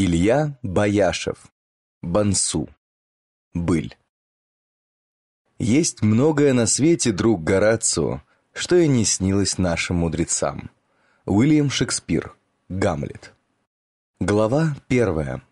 Илья Баяшев. Бансу. Быль. Есть многое на свете, друг Горацио, что и не снилось нашим мудрецам. Уильям Шекспир. Гамлет. Глава первая.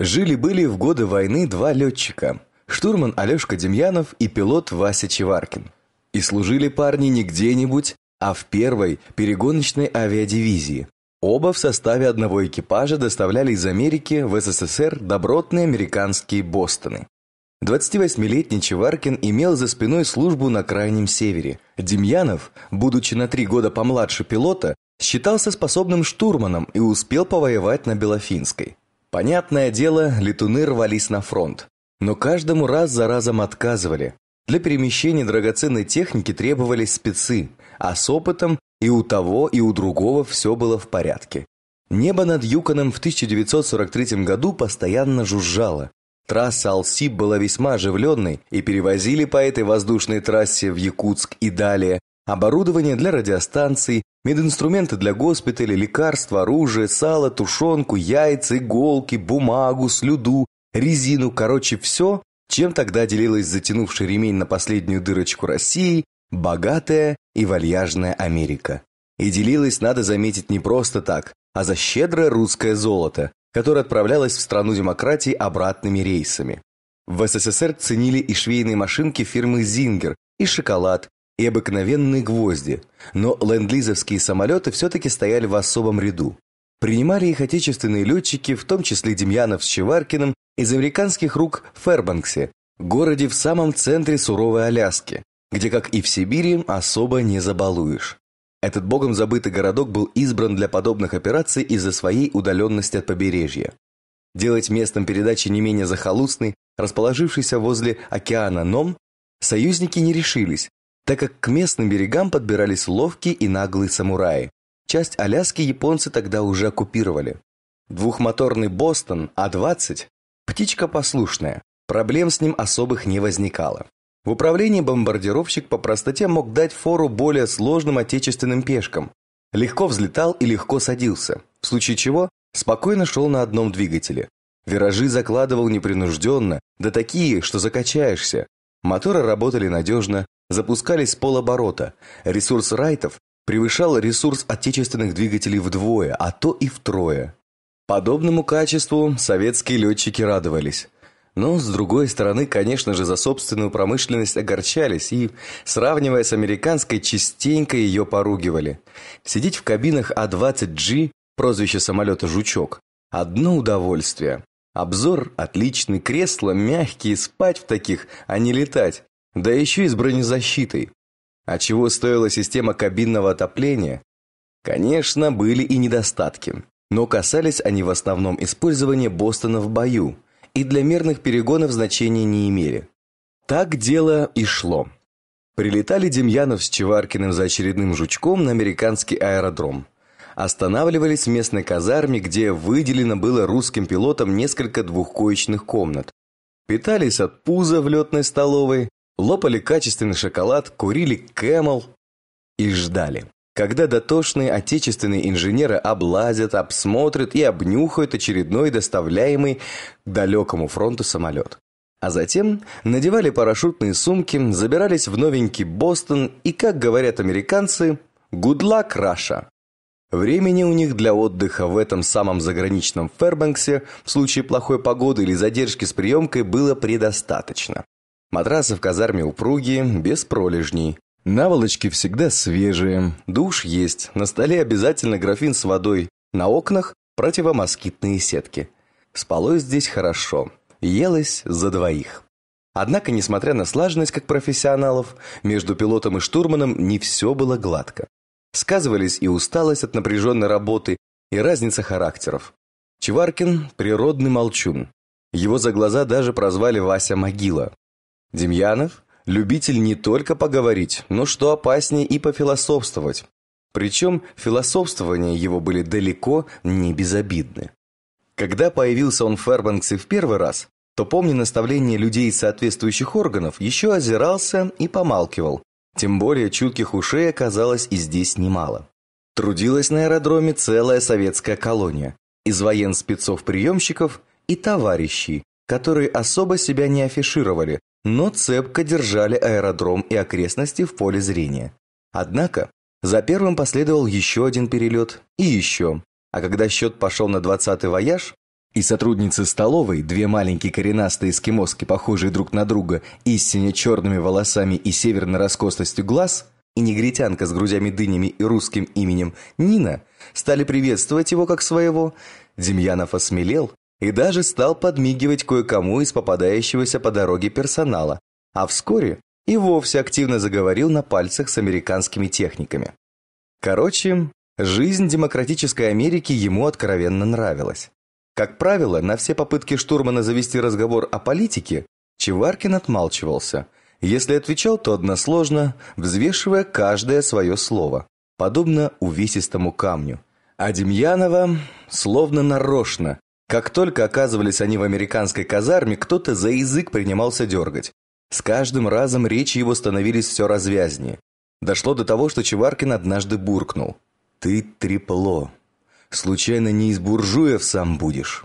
Жили-были в годы войны два летчика. Штурман Алешка Демьянов и пилот Вася Чеваркин. И служили парни не где-нибудь, а в первой перегоночной авиадивизии, Оба в составе одного экипажа доставляли из Америки в СССР добротные американские Бостоны. 28-летний Чеваркин имел за спиной службу на Крайнем Севере. Демьянов, будучи на три года помладше пилота, считался способным штурманом и успел повоевать на Белофинской. Понятное дело, летуны рвались на фронт. Но каждому раз за разом отказывали. Для перемещения драгоценной техники требовались спецы, а с опытом и у того, и у другого все было в порядке. Небо над Юконом в 1943 году постоянно жужжало. Трасса Алсиб была весьма оживленной, и перевозили по этой воздушной трассе в Якутск и далее оборудование для радиостанций, мединструменты для госпиталей, лекарства, оружие, сало, тушенку, яйца, иголки, бумагу, слюду, резину, короче, все, чем тогда делилась затянувший ремень на последнюю дырочку России богатая и вальяжная Америка. И делилась, надо заметить, не просто так, а за щедрое русское золото, которое отправлялось в страну демократии обратными рейсами. В СССР ценили и швейные машинки фирмы «Зингер», и шоколад, и обыкновенные гвозди, но ленд-лизовские самолеты все-таки стояли в особом ряду. Принимали их отечественные летчики, в том числе Демьянов с Чеваркиным, из американских рук в Фербанксе, городе в самом центре суровой Аляски, где, как и в Сибири, особо не забалуешь. Этот богом забытый городок был избран для подобных операций из-за своей удаленности от побережья. Делать местом передачи не менее захолустный, расположившийся возле океана Ном, союзники не решились, так как к местным берегам подбирались ловкие и наглые самураи. Часть Аляски японцы тогда уже оккупировали. Двухмоторный Бостон А-20 – птичка послушная, проблем с ним особых не возникало. В управлении бомбардировщик по простоте мог дать фору более сложным отечественным пешкам. Легко взлетал и легко садился, в случае чего спокойно шел на одном двигателе. Виражи закладывал непринужденно, да такие, что закачаешься. Моторы работали надежно, запускались с полоборота. Ресурс райтов превышал ресурс отечественных двигателей вдвое, а то и втрое. Подобному качеству советские летчики радовались. Но, с другой стороны, конечно же, за собственную промышленность огорчались и, сравнивая с американской, частенько ее поругивали. Сидеть в кабинах А-20G, прозвище самолета «Жучок», одно удовольствие. Обзор отличный, кресло мягкие, спать в таких, а не летать. Да еще и с бронезащитой. А чего стоила система кабинного отопления? Конечно, были и недостатки. Но касались они в основном использования Бостона в бою – и для мирных перегонов значения не имели. Так дело и шло. Прилетали Демьянов с Чеваркиным за очередным жучком на американский аэродром. Останавливались в местной казарме, где выделено было русским пилотам несколько двухкоечных комнат. Питались от пуза в летной столовой, лопали качественный шоколад, курили кэмл и ждали когда дотошные отечественные инженеры облазят, обсмотрят и обнюхают очередной доставляемый к далекому фронту самолет. А затем надевали парашютные сумки, забирались в новенький Бостон и, как говорят американцы, «гудла краша». Времени у них для отдыха в этом самом заграничном Фербанксе в случае плохой погоды или задержки с приемкой было предостаточно. Матрасы в казарме упругие, без пролежней. Наволочки всегда свежие, душ есть, на столе обязательно графин с водой, на окнах противомоскитные сетки. Спалось здесь хорошо, елось за двоих. Однако, несмотря на слаженность как профессионалов, между пилотом и штурманом не все было гладко. Сказывались и усталость от напряженной работы, и разница характеров. Чеваркин – природный молчун. Его за глаза даже прозвали Вася Могила. Демьянов Любитель не только поговорить, но что опаснее и пофилософствовать. Причем философствования его были далеко не безобидны. Когда появился он в Фербанксе в первый раз, то, помня наставления людей из соответствующих органов, еще озирался и помалкивал. Тем более чутких ушей оказалось и здесь немало. Трудилась на аэродроме целая советская колония из военспецов-приемщиков и товарищей, которые особо себя не афишировали, но цепко держали аэродром и окрестности в поле зрения. Однако, за первым последовал еще один перелет и еще. А когда счет пошел на 20-й вояж, и сотрудницы столовой, две маленькие коренастые эскимоски, похожие друг на друга, и черными волосами и северной раскостостью глаз, и негритянка с грудями-дынями и русским именем Нина, стали приветствовать его как своего, Демьянов осмелел и даже стал подмигивать кое-кому из попадающегося по дороге персонала, а вскоре и вовсе активно заговорил на пальцах с американскими техниками. Короче, жизнь демократической Америки ему откровенно нравилась. Как правило, на все попытки штурмана завести разговор о политике Чеваркин отмалчивался. Если отвечал, то односложно, взвешивая каждое свое слово, подобно увесистому камню. А Демьянова словно нарочно как только оказывались они в американской казарме, кто-то за язык принимался дергать. С каждым разом речи его становились все развязнее. Дошло до того, что Чеваркин однажды буркнул. «Ты трепло. Случайно не из буржуев сам будешь?»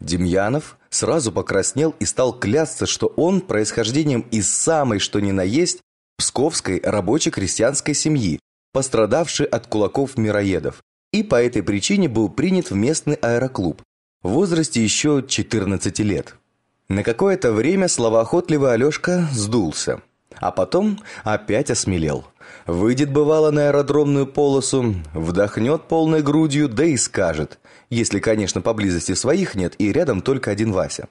Демьянов сразу покраснел и стал клясться, что он происхождением из самой, что ни на есть, псковской рабоче-крестьянской семьи, пострадавшей от кулаков мироедов, и по этой причине был принят в местный аэроклуб, в возрасте еще 14 лет. На какое-то время словоохотливый Алешка сдулся, а потом опять осмелел. Выйдет, бывало, на аэродромную полосу, вдохнет полной грудью, да и скажет, если, конечно, поблизости своих нет и рядом только один Вася.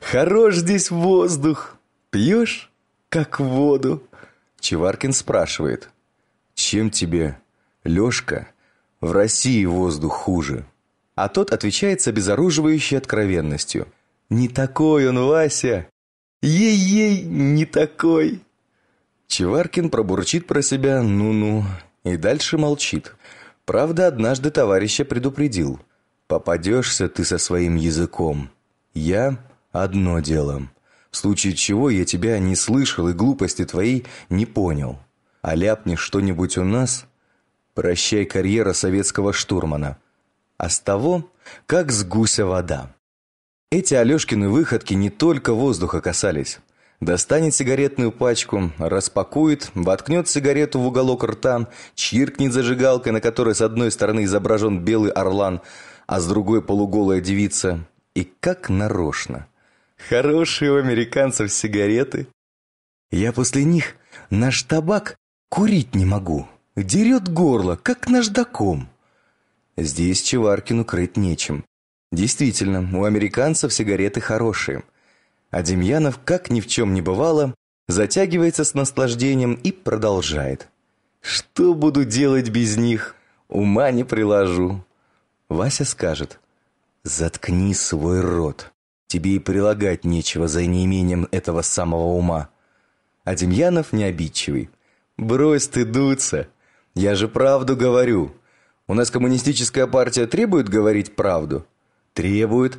«Хорош здесь воздух! Пьешь, как воду!» Чеваркин спрашивает. «Чем тебе, Лешка, в России воздух хуже?» А тот отвечает с обезоруживающей откровенностью. «Не такой он, Вася! Ей-ей, не такой!» Чеваркин пробурчит про себя «ну-ну» и дальше молчит. Правда, однажды товарища предупредил. «Попадешься ты со своим языком. Я – одно дело. В случае чего я тебя не слышал и глупости твоей не понял. А ляпнешь что-нибудь у нас – прощай карьера советского штурмана» а с того, как с гуся вода. Эти Алешкины выходки не только воздуха касались. Достанет сигаретную пачку, распакует, воткнет сигарету в уголок рта, чиркнет зажигалкой, на которой с одной стороны изображен белый орлан, а с другой полуголая девица. И как нарочно. Хорошие у американцев сигареты. Я после них наш табак курить не могу. Дерет горло, как наждаком. Здесь Чеваркину крыть нечем. Действительно, у американцев сигареты хорошие. А Демьянов, как ни в чем не бывало, затягивается с наслаждением и продолжает. «Что буду делать без них? Ума не приложу». Вася скажет. «Заткни свой рот. Тебе и прилагать нечего за неимением этого самого ума». А Демьянов необидчивый. «Брось ты дуться. Я же правду говорю. У нас коммунистическая партия требует говорить правду? Требует.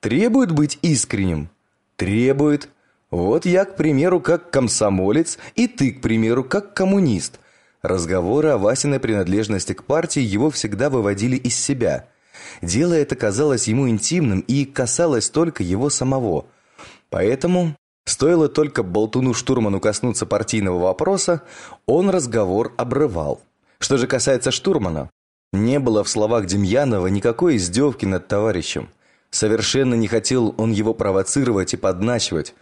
Требует быть искренним? Требует. Вот я, к примеру, как комсомолец, и ты, к примеру, как коммунист. Разговоры о Васиной принадлежности к партии его всегда выводили из себя. Дело это казалось ему интимным и касалось только его самого. Поэтому Стоило только болтуну-штурману коснуться партийного вопроса, он разговор обрывал. Что же касается штурмана, не было в словах Демьянова никакой издевки над товарищем. Совершенно не хотел он его провоцировать и подначивать.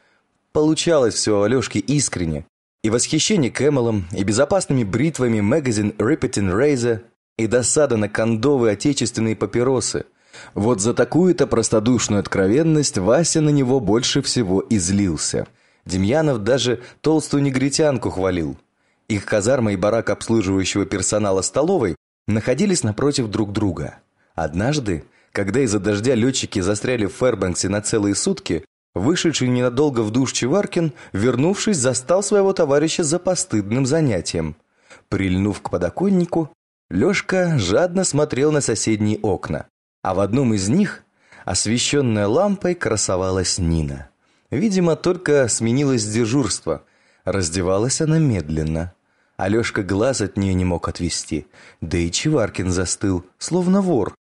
Получалось все у Алешки искренне. И восхищение Кэмелом, и безопасными бритвами магазин Repeating Razor, и досада на кондовые отечественные папиросы. Вот за такую-то простодушную откровенность Вася на него больше всего излился. Демьянов даже толстую негритянку хвалил. Их казарма и барак обслуживающего персонала столовой находились напротив друг друга. Однажды, когда из-за дождя летчики застряли в Фербанксе на целые сутки, вышедший ненадолго в душ Чеваркин, вернувшись, застал своего товарища за постыдным занятием. Прильнув к подоконнику, Лёшка жадно смотрел на соседние окна, а в одном из них, освещенная лампой, красовалась Нина. Видимо, только сменилось дежурство. Раздевалась она медленно. Алёшка глаз от нее не мог отвести. Да и Чиваркин застыл, словно вор,